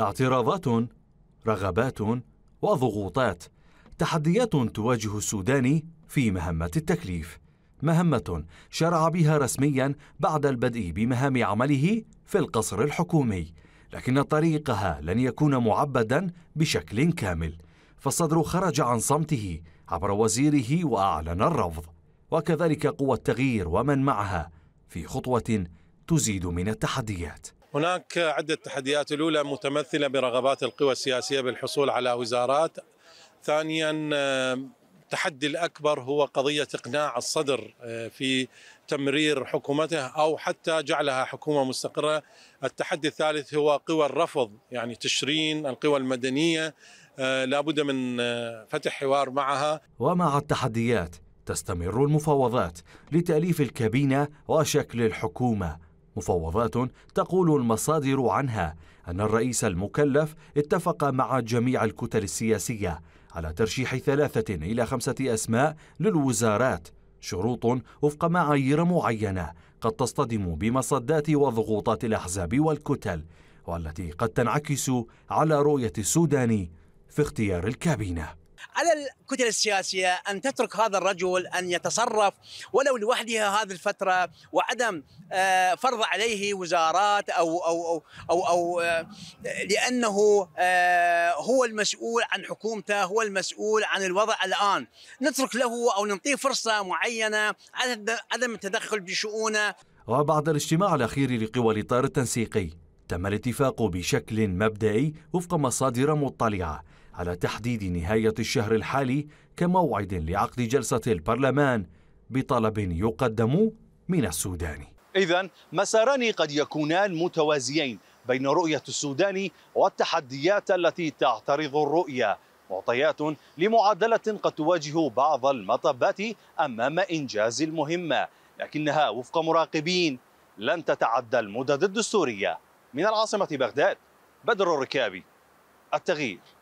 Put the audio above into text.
اعتراضات رغبات وضغوطات تحديات تواجه السوداني في مهمه التكليف مهمه شرع بها رسميا بعد البدء بمهام عمله في القصر الحكومي لكن طريقها لن يكون معبدا بشكل كامل فالصدر خرج عن صمته عبر وزيره واعلن الرفض وكذلك قوى التغيير ومن معها في خطوه تزيد من التحديات هناك عدة تحديات الأولى متمثلة برغبات القوى السياسية بالحصول على وزارات ثانيا التحدي آه، الأكبر هو قضية إقناع الصدر آه، في تمرير حكومته أو حتى جعلها حكومة مستقرة التحدي الثالث هو قوى الرفض يعني تشرين القوى المدنية آه، لابد من فتح حوار معها ومع التحديات تستمر المفاوضات لتأليف الكابينة وشكل الحكومة مفوضات تقول المصادر عنها أن الرئيس المكلف اتفق مع جميع الكتل السياسية على ترشيح ثلاثة إلى خمسة أسماء للوزارات شروط وفق معايير معينة قد تصطدم بمصدات وضغوطات الأحزاب والكتل والتي قد تنعكس على رؤية السوداني في اختيار الكابينه على الكتل السياسيه ان تترك هذا الرجل ان يتصرف ولو لوحدها هذه الفتره وعدم آه، فرض عليه وزارات او او او او, أو آه، لانه آه، هو المسؤول عن حكومته هو المسؤول عن الوضع الان نترك له او نعطيه فرصه معينه عدم التدخل بشؤونه وبعد الاجتماع الاخير لقوى الاطار التنسيقي تم الاتفاق بشكل مبدئي وفق مصادر مطلعه على تحديد نهاية الشهر الحالي كموعد لعقد جلسة البرلمان بطلب يقدم من السودان إذا مساران قد يكونان متوازيين بين رؤية السودان والتحديات التي تعترض الرؤية معطيات لمعادلة قد تواجه بعض المطبات أمام إنجاز المهمة لكنها وفق مراقبين لن تتعدى المدد الدستورية من العاصمة بغداد بدر الركابي التغيير